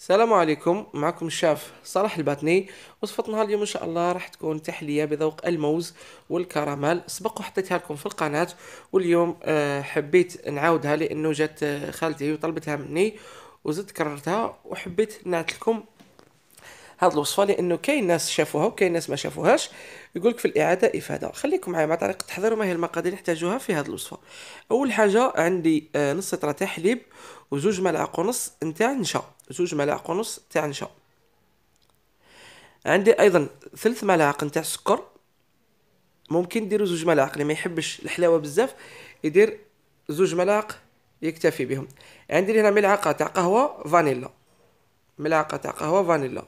السلام عليكم معكم الشاف صلاح الباتني وصفتنا اليوم ان شاء الله راح تكون تحليه بذوق الموز والكراميل سبق وحطيتها لكم في القناه واليوم آه، حبيت نعاودها لانه جات آه، خالتي وطلبتها مني وزدت كررتها وحبيت نعت لكم هذه الوصفه لانه كاين ناس شافوها وكاين ناس ما شافوهاش يقولك في الاعاده افاده خليكم معايا مع طريقه التحضير وما هي المقادير اللي نحتاجوها في هذه الوصفه اول حاجه عندي آه، نص لتر تاع حليب وزوج ملاعق ونص نتاع نشا زوج ملاعق ونص تاع نشا عندي ايضا ثلث ملاعق نتاع السكر ممكن ديروا زوج ملاعق اللي ما يحبش الحلاوه بزاف يدير زوج ملاعق يكتفي بهم عندي هنا ملعقه تاع قهوه فانيلا ملعقه تاع قهوه فانيلا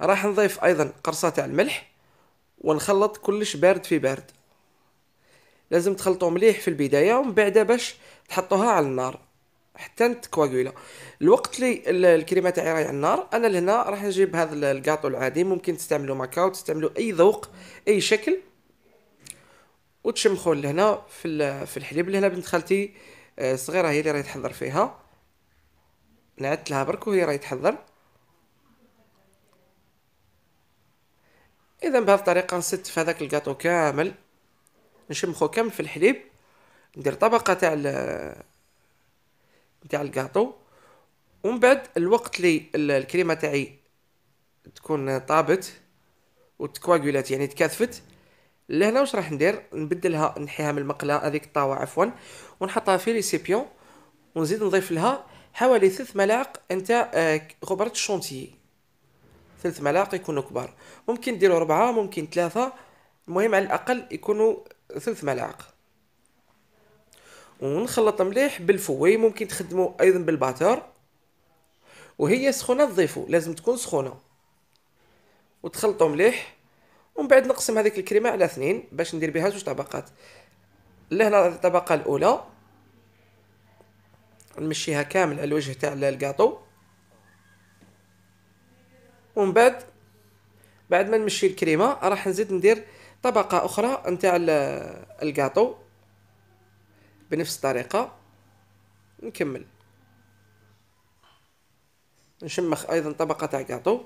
راح نضيف ايضا قرصه تاع الملح ونخلط كلش بارد في بارد لازم تخلطوه مليح في البدايه ومن بعد باش تحطوها على النار حتى انت الوقت اللي الكريمه تاعي راهي على النار انا لهنا راح نجيب هذا الكاطو العادي ممكن تستعملوا ماكاو تستعملوا اي ذوق اي شكل وتشمخوا لهنا في في الحليب لهنا بنت خالتي آه، صغيره هي اللي راهي تحضر فيها نعدت لها برك وهي راهي تحضر اذا بهذه الطريقه نست في هذاك الكاطو كامل نشمخو كامل في الحليب ندير طبقه تاع تاع الكاطو ومن بعد الوقت لي الكريمه تاعي تكون طابت وتكواغولات يعني تكاثفت لهنا واش راح ندير نبدلها نحيها من المقله هذيك الطاوه عفوا ونحطها في ريسيبيون ونزيد نضيف لها حوالي ثلاث ملاعق انت غبره آه، الشونتيي ثلاث ملاعق يكونوا كبار ممكن ديروا ربعه ممكن ثلاثه المهم على الاقل يكونوا ثلاث ملاعق ونخلط مليح بالفوي ممكن تخدمو ايضا بالباتر وهي سخونه تضيفو لازم تكون سخونه وتخلطو مليح ومن بعد نقسم هذيك الكريمه على اثنين باش ندير بها جوج طبقات لهنا الطبقه الاولى نمشيها كامل على الوجه تاع الكاطو ومن بعد بعد ما نمشي الكريمه راح نزيد ندير طبقه اخرى نتاع الكاطو بنفس الطريقة نكمل نشمخ ايضا طبقة تاع كاطو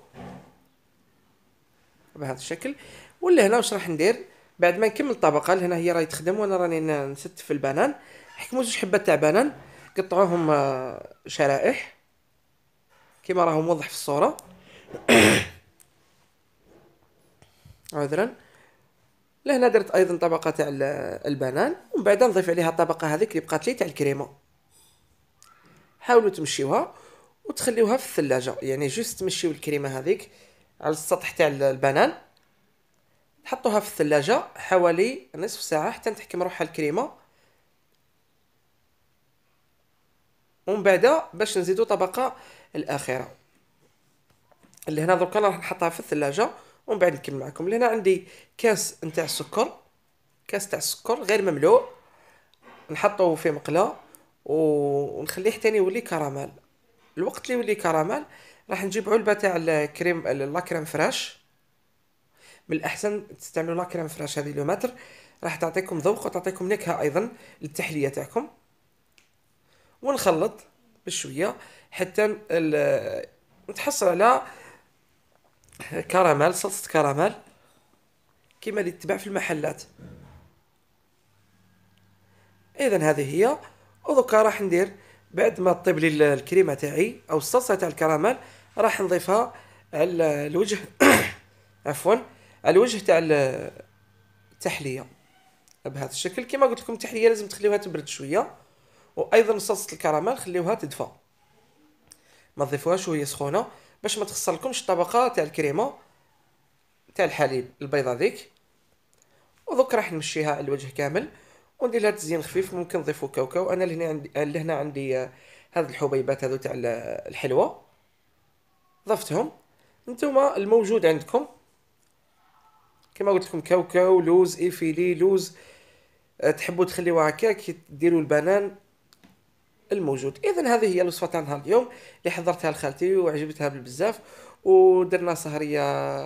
بهذا الشكل ولا هنا واش راح ندير بعد ما نكمل الطبقة لهنا هي راهي تخدم وانا راني نست في البنان حكمو زوج حبات تاع بنان قطعوهم آه، شرائح كما راهم موضح في الصورة عذرا لهنا درت ايضا طبقه تاع البنان ومن بعد نضيف عليها الطبقه هذيك اللي بقات لي تاع الكريمه حاولوا تمشيوها وتخليوها في الثلاجه يعني جوست تمشيو الكريمه هذيك على السطح تاع البنان تحطوها في الثلاجه حوالي نصف ساعه حتى تحكم روحها الكريمه ومن بعد باش نزيدو طبقه الاخيره اللي هنا دركا راح نحطها في الثلاجه ومن بعد نكمل معكم لهنا عندي كاس نتاع السكر كاس تاع السكر غير مملوء نحطه في مقله ونخليه حتى يولي كراميل الوقت اللي يولي كراميل راح نجيب علبه تاع الكريم لاكريم فراش من الاحسن تستعملوا لاكريم فراش هذه لو متر راح تعطيكم ذوق وتعطيكم نكهه ايضا للتحليه تاعكم ونخلط بشويه حتى نتحصل على كراميل صلصة كراميل كما اللي تتباع في المحلات اذا هذه هي ودوكا راح ندير بعد ما طيب لي الكريمه تاعي او الصلصه تاع الكراميل راح نضيفها على الوجه عفوا على الوجه تاع التحليه بهذا الشكل كما قلت لكم التحليه لازم تخليوها تبرد شويه وايضا صلصه الكراميل خليوها تدفى ما تضيفوهاش وهي سخونه باش ما تخسرلكمش الطبقه تاع الكريمه تاع الحليب البيضه هذيك ودوك راح نمشيها على الوجه كامل وندير لها تزيين خفيف ممكن نضيفو كاوكاو انا لهنا عندي لهنا عندي آه، هاد الحبيبات هذو تاع الحلوى ضفتهم نتوما الموجود عندكم كما قلت لكم كاوكاو لوز ايفيلي لوز آه، تحبوا تخليوها هكاك ديروا البنان الموجود اذا هذه هي الوصفه تاع نهار اليوم اللي حضرتها لخالتي وعجبتها بالبزاف ودرنا سهريه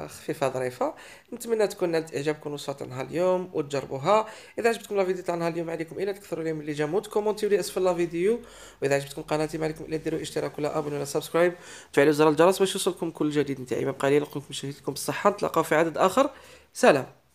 خفيفه ظريفه نتمنى تكون نالت اعجابكم وصفه تاع نهار اليوم وتجربوها اذا عجبتكم لا فيديو تاع نهار اليوم عليكم الا تكثروا لي من اللي جاموت كومونتيو لي اسفل لا فيديو واذا عجبتكم قناتي ما عليكم الا ديروا اشتراك ولا ابون ولا سبسكرايب وتفعلوا زر الجرس باش يوصلكم كل جديد نتاعي ما بقى لي نلقاكم بالصحه نتلاقاو في عدد اخر سلام